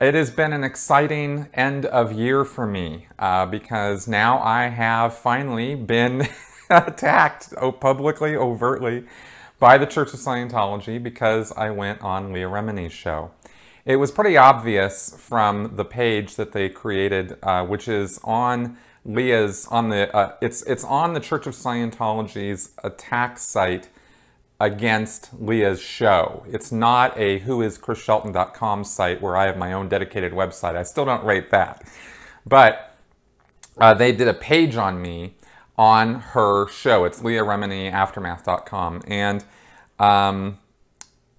It has been an exciting end of year for me uh, because now I have finally been attacked oh, publicly, overtly, by the Church of Scientology because I went on Leah Remini's show. It was pretty obvious from the page that they created, uh, which is on Leah's on the uh, it's it's on the Church of Scientology's attack site against Leah's show. It's not a whoischrisshelton.com site where I have my own dedicated website. I still don't rate that. But uh, they did a page on me on her show. It's Leah Remini, aftermath.com. And, um,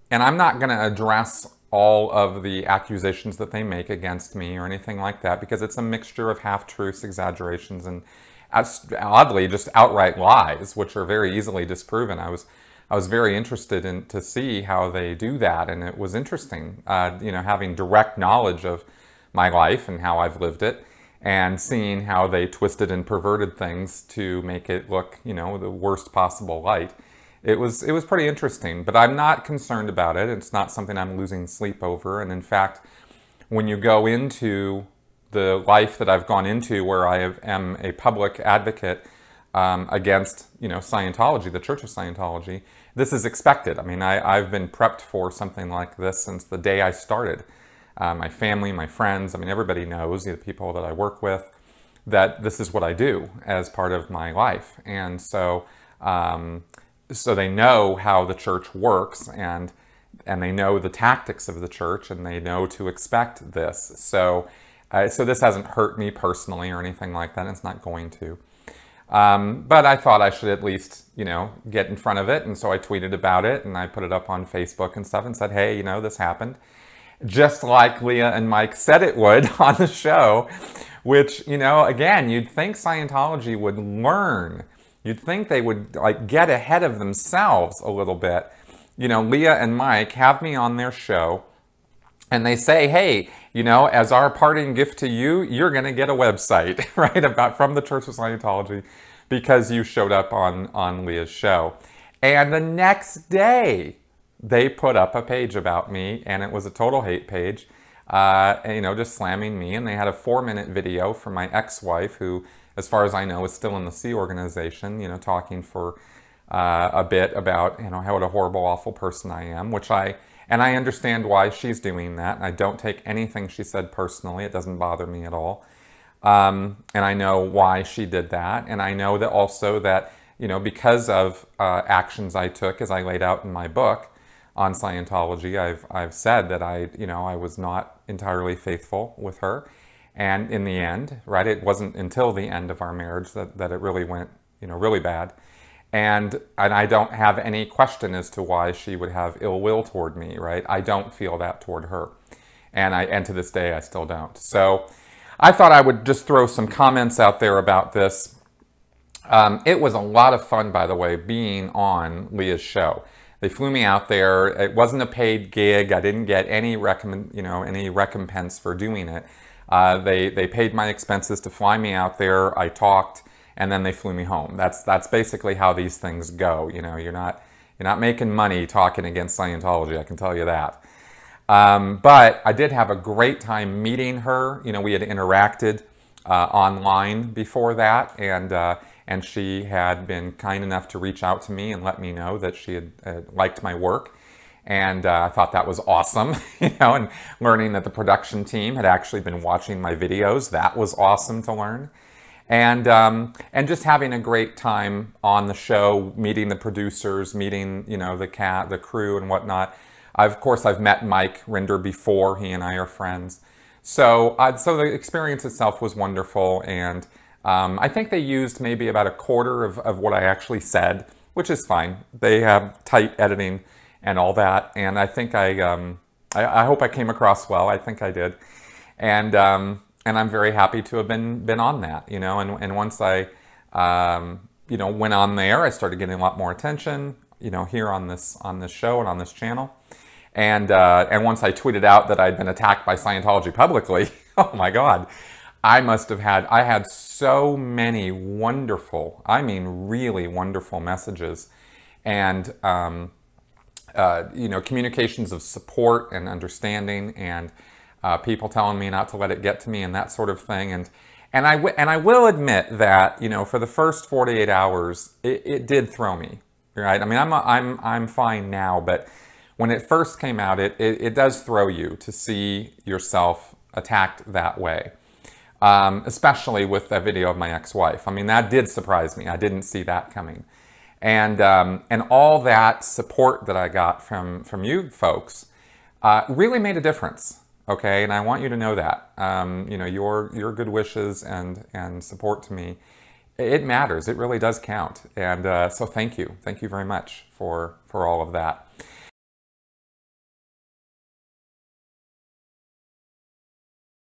and I'm not going to address all of the accusations that they make against me or anything like that because it's a mixture of half-truths, exaggerations, and oddly, just outright lies, which are very easily disproven. I was I was very interested in to see how they do that, and it was interesting, uh, you know, having direct knowledge of my life and how I've lived it, and seeing how they twisted and perverted things to make it look, you know, the worst possible light. It was it was pretty interesting, but I'm not concerned about it. It's not something I'm losing sleep over, and in fact, when you go into the life that I've gone into, where I am a public advocate um, against, you know, Scientology, the Church of Scientology. This is expected. I mean, I, have been prepped for something like this since the day I started. Uh, my family, my friends, I mean, everybody knows, the people that I work with, that this is what I do as part of my life. And so, um, so they know how the church works and, and they know the tactics of the church and they know to expect this. So, uh, so this hasn't hurt me personally or anything like that. It's not going to. Um, but I thought I should at least, you know, get in front of it. And so I tweeted about it and I put it up on Facebook and stuff and said, hey, you know, this happened. Just like Leah and Mike said it would on the show, which, you know, again, you'd think Scientology would learn. You'd think they would, like, get ahead of themselves a little bit. You know, Leah and Mike have me on their show and they say, hey, you know, as our parting gift to you, you're going to get a website, right, about from the Church of Scientology because you showed up on, on Leah's show. And the next day, they put up a page about me, and it was a total hate page, uh, and, you know, just slamming me. And they had a four minute video from my ex wife, who, as far as I know, is still in the C organization, you know, talking for uh, a bit about you know how what a horrible, awful person I am, which I and I understand why she's doing that. I don't take anything she said personally; it doesn't bother me at all. Um, and I know why she did that, and I know that also that you know because of uh, actions I took, as I laid out in my book on Scientology, I've I've said that I you know I was not entirely faithful with her, and in the end, right, it wasn't until the end of our marriage that that it really went you know really bad and and I don't have any question as to why she would have ill will toward me, right? I don't feel that toward her. And I and to this day I still don't. So I thought I would just throw some comments out there about this. Um, it was a lot of fun, by the way, being on Leah's show. They flew me out there. It wasn't a paid gig. I didn't get any recommend, you know, any recompense for doing it. Uh, they they paid my expenses to fly me out there. I talked and then they flew me home. That's that's basically how these things go. You know, you're not you're not making money talking against Scientology. I can tell you that. Um, but I did have a great time meeting her. You know, we had interacted uh, online before that, and uh, and she had been kind enough to reach out to me and let me know that she had uh, liked my work. And uh, I thought that was awesome, you know, and learning that the production team had actually been watching my videos, that was awesome to learn and um, and just having a great time on the show, meeting the producers, meeting you know the cat, the crew, and whatnot. I've, of course, I've met Mike Rinder before. He and I are friends. So uh, so the experience itself was wonderful, and um, I think they used maybe about a quarter of, of what I actually said, which is fine. They have tight editing and all that, and I think I um, I, I, hope I came across well. I think I did, and. Um, and I'm very happy to have been been on that, you know. And and once I, um, you know, went on there, I started getting a lot more attention, you know, here on this on this show and on this channel. And uh, and once I tweeted out that I'd been attacked by Scientology publicly, oh my God, I must have had I had so many wonderful, I mean, really wonderful messages, and um, uh, you know, communications of support and understanding and uh, people telling me not to let it get to me and that sort of thing. And and I and I will admit that you know for the first 48 hours it, it did throw me. Right? I mean I'm a, I'm I'm fine now, but when it first came out, it, it, it does throw you to see yourself attacked that way. Um, especially with a video of my ex-wife. I mean, that did surprise me. I didn't see that coming, and um, and all that support that I got from from you folks uh, really made a difference okay? And I want you to know that. Um, you know, your your good wishes and and support to me, it matters. It really does count. And uh, so thank you, thank you very much for for all of that.